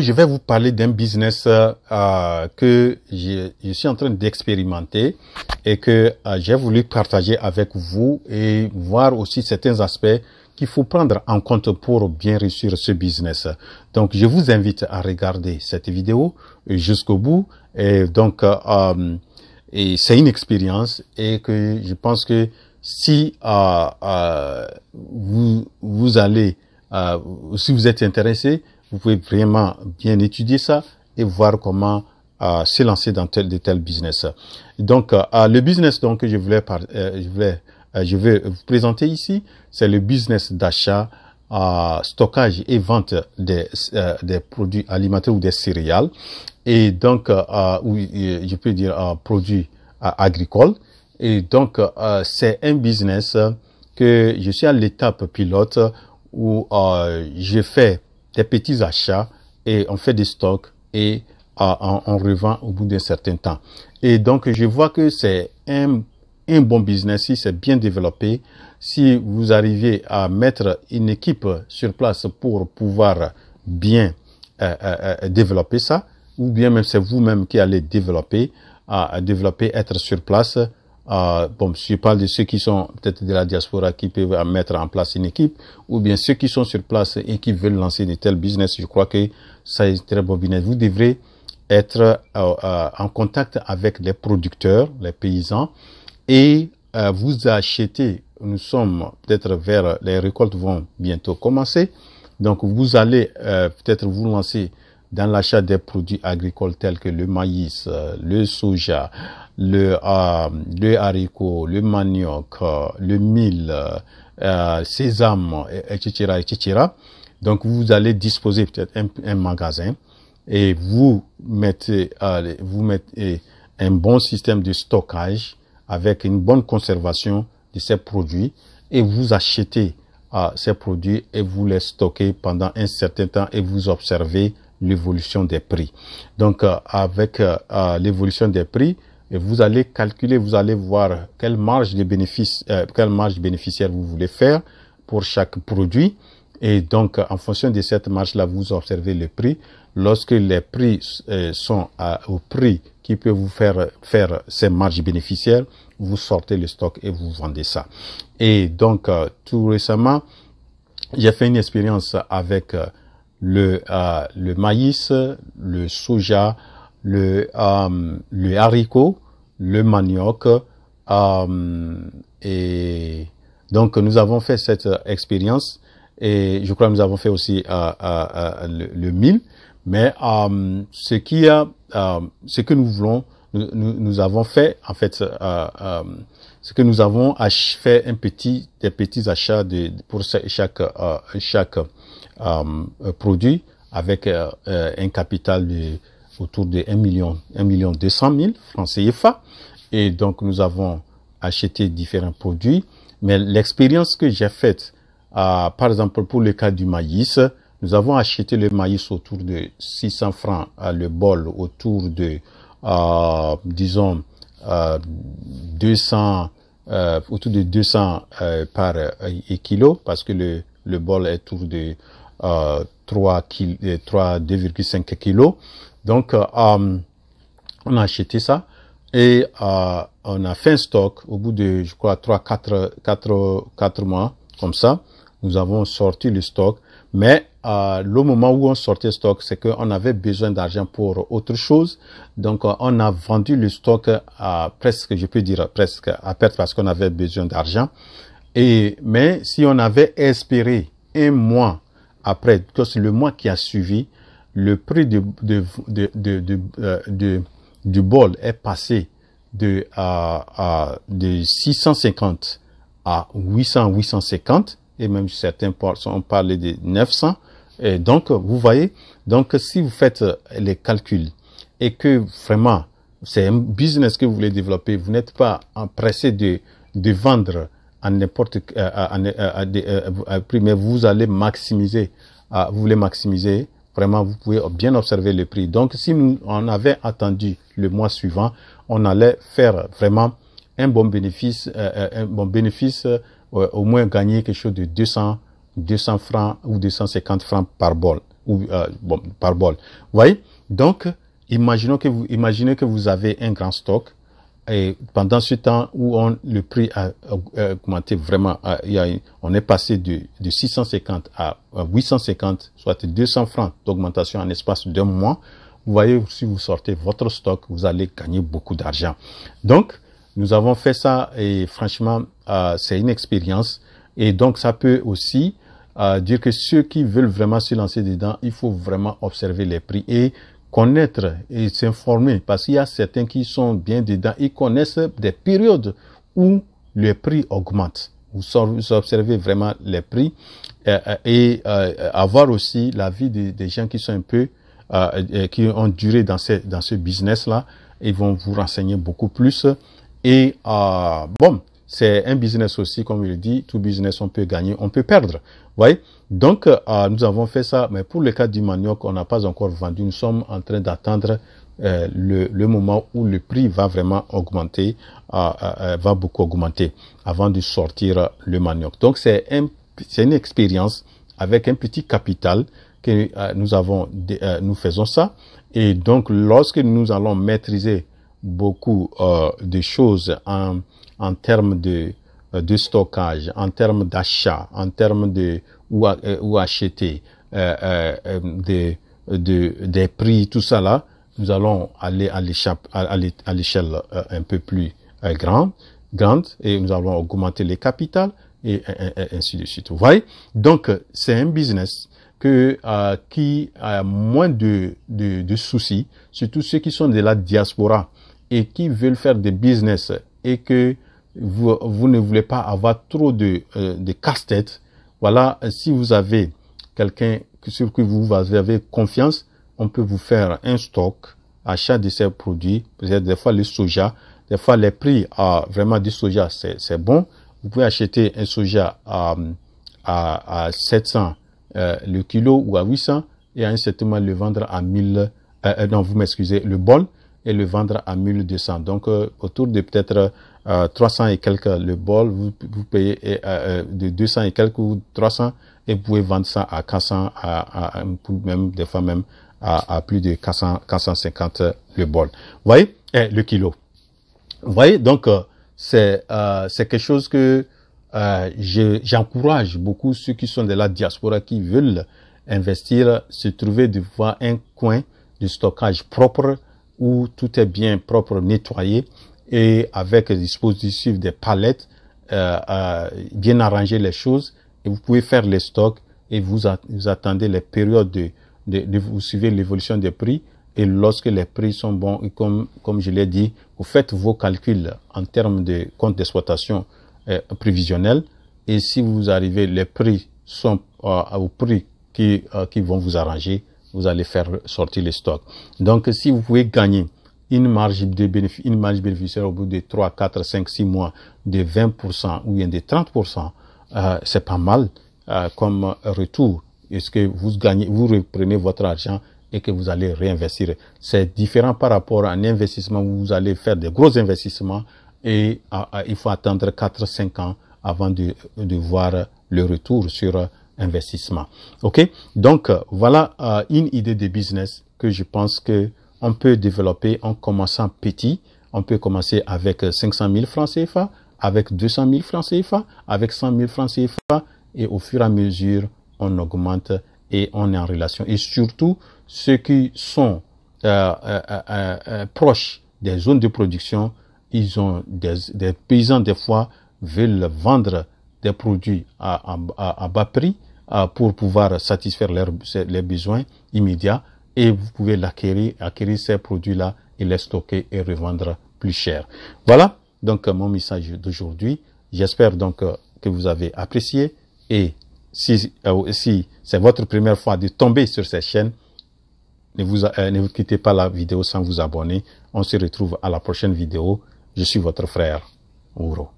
je vais vous parler d'un business euh, euh, que je, suis en train d'expérimenter et que euh, j'ai voulu partager avec vous et voir aussi certains aspects qu'il faut prendre en compte pour bien réussir ce business. Donc, je vous invite à regarder cette vidéo jusqu'au bout. Et donc, c'est une expérience et que je pense que si vous, vous allez, si vous êtes intéressé, vous pouvez vraiment bien étudier ça et voir comment euh, se lancer dans tel de tel business. Donc euh, euh, le business donc que je voulais je voulais je vais vous présenter ici, c'est le business d'achat, stockage et vente des, des produits alimentaires ou des céréales et donc je peux dire produits agricoles et donc c'est un business que je suis à l'étape pilote où je fais des petits achats et on fait des stocks et on, revend au bout d'un certain temps. Et donc, je vois que c'est un, bon business si c'est bien développé. Si vous arrivez à mettre une équipe sur place pour pouvoir bien euh, euh, euh, développer ça, ou bien même c'est vous-même qui allez développer, développer, être sur place, euh, bon, je parle de ceux qui sont peut-être de la diaspora qui peuvent mettre en place une équipe, ou bien ceux qui sont sur place et qui veulent lancer de tels business. Je crois que ça est très bon business. Vous devrez être euh, euh, en contact avec les producteurs, les paysans, et vous achetez. Nous sommes peut-être vers les récoltes vont bientôt commencer, donc vous allez peut-être vous lancer dans l'achat des produits agricoles tels que le maïs, euh, le soja, le, euh, le haricot, le manioc, euh, le mil, euh, sésame, etc., etc. Donc vous allez disposer peut-être un, magasin et vous mettez, vous mettez un bon système de stockage avec une bonne conservation de ces produits et vous achetez ces produits et vous les stockez pendant un certain temps et vous observez l'évolution des prix. Donc, euh, avec euh, euh, l'évolution des prix, vous allez calculer, vous allez voir quelle marge de bénéfice, quelle marge bénéficiaire vous voulez faire pour chaque produit. Et donc, en fonction de cette marge-là, vous observez le prix. Lorsque les prix sont au prix qui peut vous faire faire ces marges bénéficiaires, vous sortez le stock et vous vendez ça. Et donc, tout récemment, j'ai fait une expérience avec le, euh, le maïs, le soja, le, euh, le haricot, le manioc. Euh, et donc nous avons fait cette expérience et je crois que nous avons fait aussi le, le, mil. Mais ce, qui, ce que nous voulons, nous, nous avons fait en fait ce que nous avons fait un petit des petits achats de, pour chaque chaque euh, euh, produit avec euh, un capital de, autour de 1 million, 1 million 200 000 francs CFA. Et donc, nous avons acheté différents produits. Mais l'expérience que j'ai faite, par exemple, pour le cas du maïs, nous avons acheté le maïs autour de 600 francs le bol, autour de, disons, 200, autour de 200 par kilo, parce que le, le bol est autour de 3 euh, 2,5 euh, kilos. Donc, euh, um, on a acheté ça et on a fait un stock au bout de, je crois, 3, 4, 4, mois, comme ça. Nous avons sorti le stock. Mais le moment où on sortait le stock, c'est qu'on avait besoin d'argent pour autre chose. Donc, on a vendu le stock à presque, je peux dire presque à perte parce qu'on avait besoin d'argent. Et mais si on avait espéré un mois après, le mois qui a suivi, le prix de, euh, du bol est passé de, à, 650 à 800, 850, et même certains ont parlé de 900. Et donc, vous voyez, donc si vous faites euh, les calculs et que vraiment c'est un business que vous voulez développer, vous n'êtes pas pressé de, de vendre à n'importe prix, mais vous allez maximiser, ah, vous voulez maximiser, vraiment, vous pouvez bien observer le prix. Donc, si on avait attendu le mois suivant, on allait faire vraiment un bon bénéfice, euh, euh, un bon bénéfice, euh, au moins gagner quelque chose de 200, 200 francs ou 250 francs par bol, ou par bol. Vous voyez? Donc, imaginons que vous, imaginez que vous avez un grand stock et pendant ce temps où on, le prix a, augmenté vraiment, on est passé de, 650 à 850, soit 200 francs d'augmentation en espace d'un mois. Vous voyez, si vous sortez votre stock, vous allez gagner beaucoup d'argent. Donc, nous avons fait ça et franchement, euh, c'est une expérience. Et donc, ça peut aussi euh, dire que ceux qui veulent vraiment se lancer dedans, il faut vraiment observer les prix. Et connaître et s'informer, parce qu'il y a certains qui sont bien dedans, ils connaissent des périodes où les prix augmente. Vous observez vraiment les prix euh, euh, et, euh, avoir aussi la vie des, gens qui sont un peu, qui ont duré dans, ce dans ce business-là, ils vont vous renseigner beaucoup plus. Et bon, c'est un business aussi, comme il dit, tout business, on peut gagner, on peut perdre. voyez Donc, euh, ah, nous avons fait ça, mais pour le cas du manioc, on n'a pas encore vendu. Nous sommes en train d'attendre euh, le, moment où le prix va vraiment augmenter, ah, ah, va beaucoup augmenter avant de sortir le manioc. Donc, c'est une expérience avec un petit capital que euh, nous avons, nous faisons ça. Et donc, lorsque nous allons maîtriser beaucoup euh, de choses en, en termes de, euh, de stockage, en termes d'achat, en termes de où, euh, où acheter, euh, euh, euh, des, de, des prix, tout ça là, nous allons aller à l'échelle un peu plus grande, grande et nous allons augmenter les capitales et, ainsi de suite. Vous voyez Donc, c'est un business que qui a moins de, de, de soucis, surtout ceux qui sont de la diaspora et qui veulent faire des business et que vous, ne voulez pas avoir trop de, euh, de casse-tête, voilà, si vous avez quelqu'un sur qui vous avez confiance, on peut vous faire un stock, achat de ces produits, peut-être des fois le soja, des fois les prix à vraiment du soja, c'est bon. Vous pouvez acheter un soja à, à, à 700 euh, le kilo ou à 800 et à un certainement le vendre à 1000, euh, non, vous m'excusez, le bol et le vendre à 1200. Donc, euh, autour de peut-être 300 euh, et quelques le bol, vous, vous payez et, euh, de 200 et quelques ou 300 et vous pouvez vendre ça à 400, à, à, même des fois même à, plus de 400, 450 le bol. Vous voyez et Le kilo. Vous voyez Donc, c'est c'est quelque chose que j'encourage je, beaucoup ceux qui sont de la diaspora, qui veulent investir, se trouver de voir un coin de stockage propre où tout est bien propre, nettoyé et avec dispositif des palettes, euh, euh, bien arranger les choses et vous pouvez faire les stocks et vous, attendez les périodes de, de, vous suivez l'évolution des prix et lorsque les prix sont bons, comme, comme je l'ai dit, vous faites vos calculs en termes de compte d'exploitation euh, prévisionnel et si vous arrivez, les prix sont au prix qui, qui vont vous arranger, vous allez faire sortir les stocks. Donc, si vous pouvez gagner une marge de bénéfice, une marge bénéficiaire au bout de 3, 4, 5, 6 mois de 20% ou bien de 30%, euh, c'est pas mal euh, comme retour. Est-ce que vous gagnez, vous reprenez votre argent et que vous allez réinvestir. C'est différent par rapport à un investissement où vous allez faire des gros investissements et euh, il faut attendre 4-5 ans avant de, de voir le retour sur investissement. OK Donc euh, voilà euh, une idée de business que je pense que on peut développer en commençant petit. On peut commencer avec 500 euh, 000 francs CFA, avec 200 000 francs CFA, avec 100 000 francs CFA et au fur et à mesure, on augmente et on est en relation. Et surtout, ceux qui sont proches des zones de production, ils ont des, paysans des fois veulent vendre des produits à bas prix euh, pour pouvoir satisfaire leurs, besoins immédiats et vous pouvez l'acquérir, acquérir ces produits-là et les stocker et revendre plus cher. Voilà donc euh, mon message d'aujourd'hui. J'espère donc euh, que vous avez apprécié et si, c'est votre première fois de tomber sur cette chaîne, ne vous, ne vous quittez pas la vidéo sans vous abonner. On se retrouve à la prochaine vidéo. Je suis votre frère, Ouro.